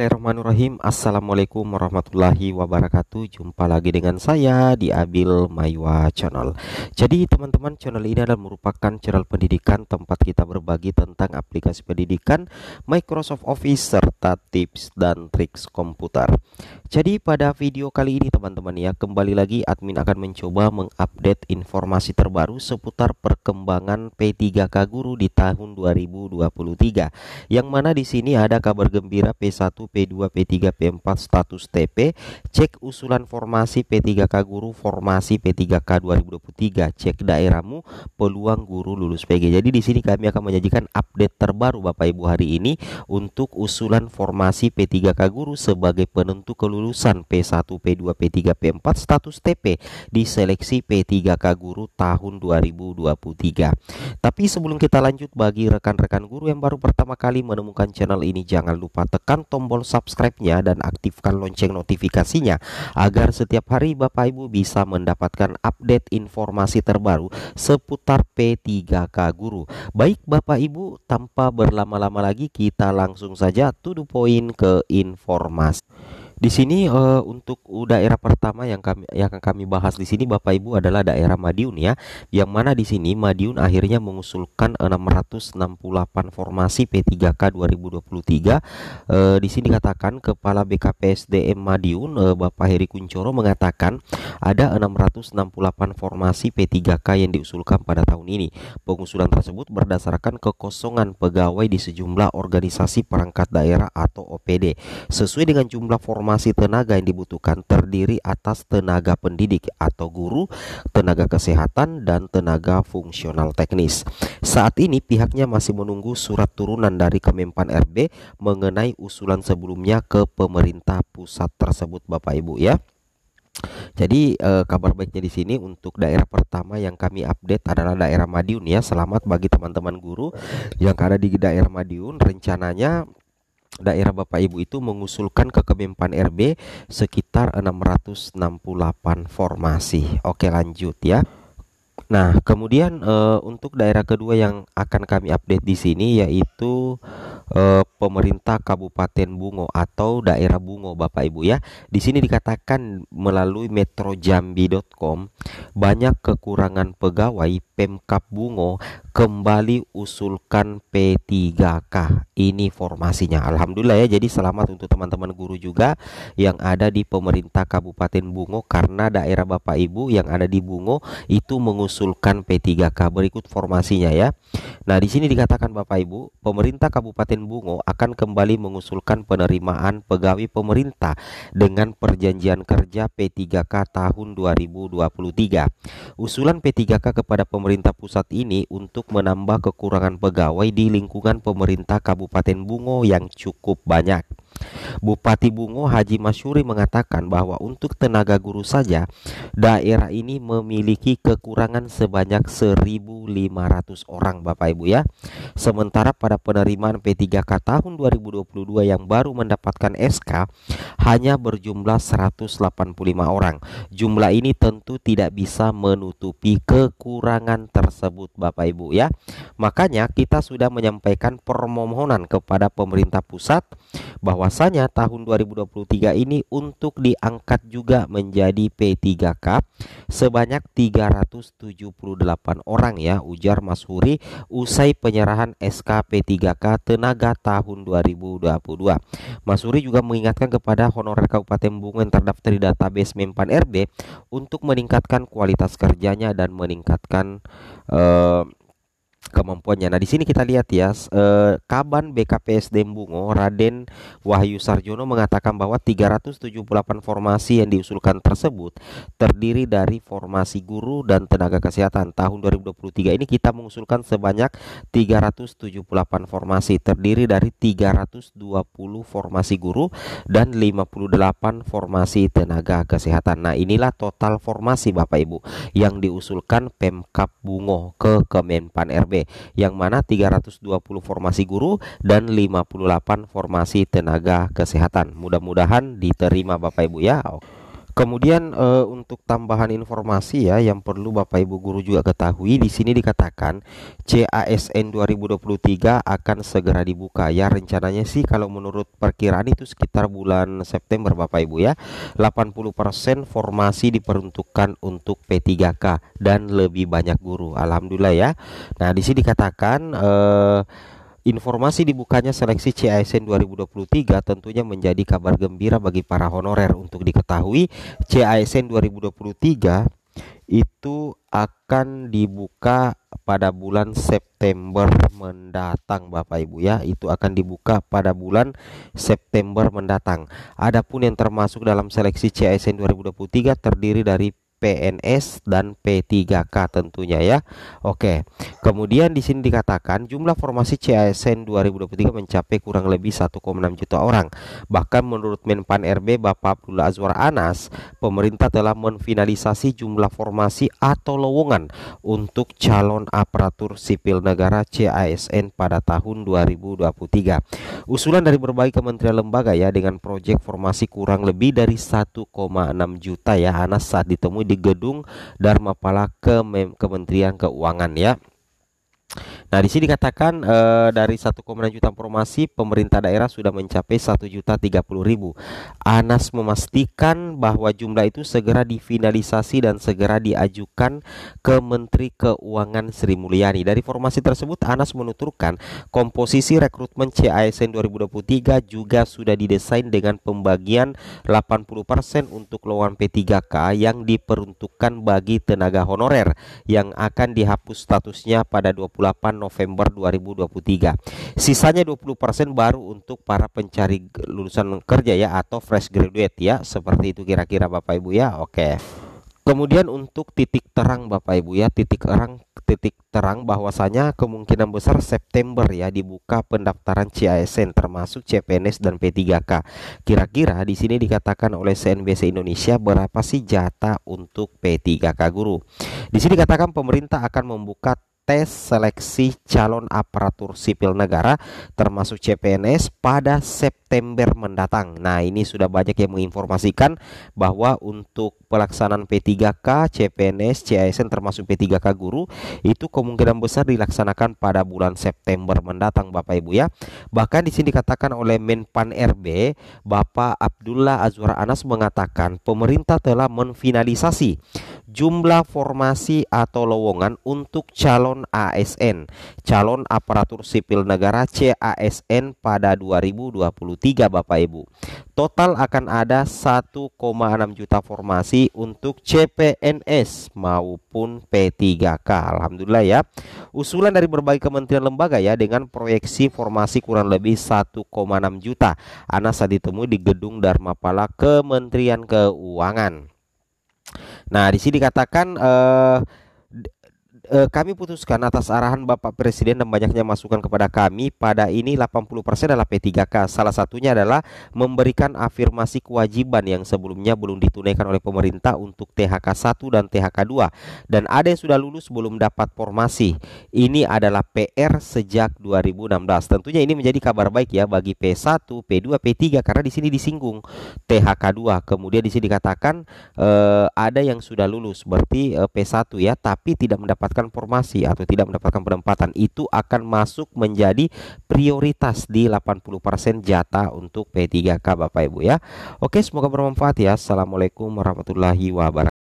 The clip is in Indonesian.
Bismillahirrahmanirrahim Assalamualaikum warahmatullahi wabarakatuh Jumpa lagi dengan saya di Abil Maywa Channel Jadi teman-teman channel ini adalah merupakan channel pendidikan Tempat kita berbagi tentang aplikasi pendidikan Microsoft Office serta tips dan triks komputer Jadi pada video kali ini teman-teman ya Kembali lagi admin akan mencoba mengupdate informasi terbaru Seputar perkembangan P3K Guru di tahun 2023 Yang mana di sini ada kabar gembira P1 P2, P3, P4 status TP, cek usulan formasi P3K guru formasi P3K 2023, cek daerahmu peluang guru lulus PG. Jadi di sini kami akan menyajikan update terbaru Bapak Ibu hari ini untuk usulan formasi P3K guru sebagai penentu kelulusan P1, P2, P3, P4 status TP di seleksi P3K guru tahun 2023. Tapi sebelum kita lanjut bagi rekan-rekan guru yang baru pertama kali menemukan channel ini jangan lupa tekan tombol tombol subscribe-nya dan aktifkan lonceng notifikasinya agar setiap hari Bapak Ibu bisa mendapatkan update informasi terbaru seputar P3K Guru. Baik Bapak Ibu, tanpa berlama-lama lagi kita langsung saja to the point ke informasi. Di sini uh, untuk daerah pertama yang kami yang akan kami bahas di sini Bapak Ibu adalah daerah Madiun ya. Yang mana di sini Madiun akhirnya mengusulkan 668 formasi P3K 2023. Uh, di sini dikatakan Kepala BKPSDM Madiun uh, Bapak Heri Kuncoro mengatakan ada 668 formasi P3K yang diusulkan pada tahun ini. Pengusulan tersebut berdasarkan kekosongan pegawai di sejumlah organisasi perangkat daerah atau OPD. Sesuai dengan jumlah formasi Formasi tenaga yang dibutuhkan terdiri atas tenaga pendidik atau guru, tenaga kesehatan, dan tenaga fungsional teknis. Saat ini pihaknya masih menunggu surat turunan dari Kemenpan RB mengenai usulan sebelumnya ke pemerintah pusat tersebut Bapak Ibu ya. Jadi eh, kabar baiknya di sini untuk daerah pertama yang kami update adalah daerah Madiun ya. Selamat bagi teman-teman guru yang ada di daerah Madiun. Rencananya daerah Bapak Ibu itu mengusulkan ke Kemenpan RB sekitar 668 formasi. Oke, lanjut ya. Nah, kemudian e, untuk daerah kedua yang akan kami update di sini yaitu eh, pemerintah Kabupaten Bungo atau daerah Bungo Bapak Ibu ya. Di sini dikatakan melalui metrojambi.com banyak kekurangan pegawai Pemkap Bungo kembali usulkan P3K. Ini formasinya. Alhamdulillah ya. Jadi selamat untuk teman-teman guru juga yang ada di pemerintah Kabupaten Bungo karena daerah Bapak Ibu yang ada di Bungo itu mengusulkan P3K. Berikut formasinya ya. Nah, di sini dikatakan Bapak Ibu, pemerintah Kabupaten Presiden Bungo akan kembali mengusulkan penerimaan pegawai pemerintah dengan perjanjian kerja P3K tahun 2023. Usulan P3K kepada pemerintah pusat ini untuk menambah kekurangan pegawai di lingkungan pemerintah Kabupaten Bungo yang cukup banyak. Bupati Bungo Haji Masyuri mengatakan bahwa untuk tenaga guru saja daerah ini memiliki kekurangan sebanyak 1.500 orang Bapak Ibu ya. Sementara pada penerimaan P3K tahun 2022 yang baru mendapatkan SK hanya berjumlah 185 orang. Jumlah ini tentu tidak bisa menutupi kekurangan tersebut Bapak Ibu ya. Makanya kita sudah menyampaikan permohonan kepada pemerintah pusat bahwa bahwasanya tahun 2023 ini untuk diangkat juga menjadi P3K sebanyak 378 orang ya ujar Mas Huri usai penyerahan SK P3K tenaga tahun 2022. Mas Huri juga mengingatkan kepada honorer Kabupaten Bungu terdaftar di database Mempan RB untuk meningkatkan kualitas kerjanya dan meningkatkan eh, kemampuannya. Nah, di sini kita lihat ya, eh, Kaban BKPSD Bungo Raden Wahyu Sarjono mengatakan bahwa 378 formasi yang diusulkan tersebut terdiri dari formasi guru dan tenaga kesehatan. Tahun 2023 ini kita mengusulkan sebanyak 378 formasi terdiri dari 320 formasi guru dan 58 formasi tenaga kesehatan. Nah, inilah total formasi Bapak Ibu yang diusulkan Pemkap Bungo ke Kemenpan RB yang mana 320 formasi guru dan 58 formasi tenaga kesehatan. Mudah-mudahan diterima Bapak Ibu ya. Oke. Kemudian e, untuk tambahan informasi ya yang perlu Bapak Ibu guru juga ketahui di sini dikatakan CASN 2023 akan segera dibuka ya rencananya sih kalau menurut perkiraan itu sekitar bulan September Bapak Ibu ya 80% formasi diperuntukkan untuk P3K dan lebih banyak guru Alhamdulillah ya. Nah di sini dikatakan eh Informasi dibukanya seleksi CISN 2023 tentunya menjadi kabar gembira bagi para honorer untuk diketahui CISN 2023 itu akan dibuka pada bulan September mendatang Bapak Ibu ya itu akan dibuka pada bulan September mendatang. Adapun yang termasuk dalam seleksi CSN 2023 terdiri dari PNS dan P3K tentunya ya. Oke. Kemudian di sini dikatakan jumlah formasi CASN 2023 mencapai kurang lebih 1,6 juta orang. Bahkan menurut Menpan RB Bapak Abdullah Azwar Anas, pemerintah telah menfinalisasi jumlah formasi atau lowongan untuk calon aparatur sipil negara CASN pada tahun 2023. Usulan dari berbagai kementerian lembaga ya dengan proyek formasi kurang lebih dari 1,6 juta ya Anas saat ditemui di gedung Dharma Pala ke Kementerian Keuangan ya. Nah, di sini dikatakan e, dari 1,6 juta formasi pemerintah daerah sudah mencapai 1 juta 30 ribu. Anas memastikan bahwa jumlah itu segera difinalisasi dan segera diajukan ke Menteri Keuangan Sri Mulyani. Dari formasi tersebut, Anas menuturkan komposisi rekrutmen CASN 2023 juga sudah didesain dengan pembagian 80% untuk lowongan P3K yang diperuntukkan bagi tenaga honorer yang akan dihapus statusnya pada 20 28 November 2023. Sisanya 20% baru untuk para pencari lulusan kerja ya atau fresh graduate ya. Seperti itu kira-kira Bapak Ibu ya. Oke. Kemudian untuk titik terang Bapak Ibu ya, titik terang titik terang bahwasanya kemungkinan besar September ya dibuka pendaftaran CASN termasuk CPNS dan P3K. Kira-kira di sini dikatakan oleh CNBC Indonesia berapa sih jatah untuk P3K guru? Di sini dikatakan pemerintah akan membuka tes seleksi calon aparatur sipil negara termasuk CPNS pada September mendatang. Nah, ini sudah banyak yang menginformasikan bahwa untuk pelaksanaan P3K, CPNS, CASN termasuk P3K guru itu kemungkinan besar dilaksanakan pada bulan September mendatang Bapak Ibu ya. Bahkan di sini dikatakan oleh Menpan RB, Bapak Abdullah Azwar Anas mengatakan pemerintah telah menfinalisasi jumlah formasi atau lowongan untuk calon ASN, calon aparatur sipil negara CASN pada 2023 Bapak Ibu. Total akan ada 1,6 juta formasi untuk CPNS maupun P3K. Alhamdulillah ya. Usulan dari berbagai kementerian lembaga ya dengan proyeksi formasi kurang lebih 1,6 juta. Anas saat ditemui di Gedung Dharma Pala Kementerian Keuangan. Nah, di sini dikatakan eh, Eh, kami putuskan atas arahan Bapak Presiden dan banyaknya masukan kepada kami pada ini 80% adalah P3K. Salah satunya adalah memberikan afirmasi kewajiban yang sebelumnya belum ditunaikan oleh pemerintah untuk THK 1 dan THK 2 dan ada yang sudah lulus belum dapat formasi. Ini adalah PR sejak 2016. Tentunya ini menjadi kabar baik ya bagi P1, P2, P3 karena di sini disinggung THK 2. Kemudian di sini dikatakan eh, ada yang sudah lulus berarti eh, P1 ya tapi tidak mendapatkan mendapatkan formasi atau tidak mendapatkan penempatan itu akan masuk menjadi prioritas di 80% jatah untuk P3K Bapak Ibu ya. Oke, semoga bermanfaat ya. Assalamualaikum warahmatullahi wabarakatuh.